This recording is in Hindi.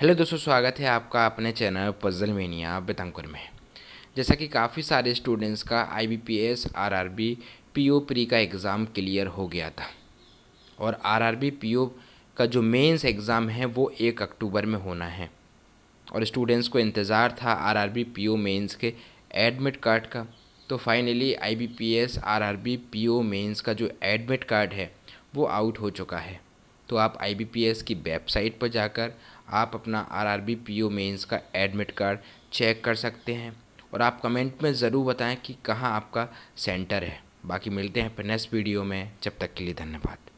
हेलो दोस्तों स्वागत है आपका अपने चैनल पजल मेनिया बेतंकुर में जैसा कि काफ़ी सारे स्टूडेंट्स का आईबीपीएस आरआरबी पीओ प्री का एग्ज़ाम क्लियर हो गया था और आरआरबी पीओ का जो मेंस एग्ज़ाम है वो एक अक्टूबर में होना है और स्टूडेंट्स को इंतज़ार था आरआरबी पीओ मेंस के एडमिट कार्ड का तो फाइनली आई बी पीओ का जो एडमिट कार्ड है वो आउट हो चुका है तो आप आई की वेबसाइट पर जाकर आप अपना R R B P O mains का एडमिट कार्ड चेक कर सकते हैं और आप कमेंट में ज़रूर बताएं कि कहाँ आपका सेंटर है बाकी मिलते हैं अपने नेक्स्ट वीडियो में जब तक के लिए धन्यवाद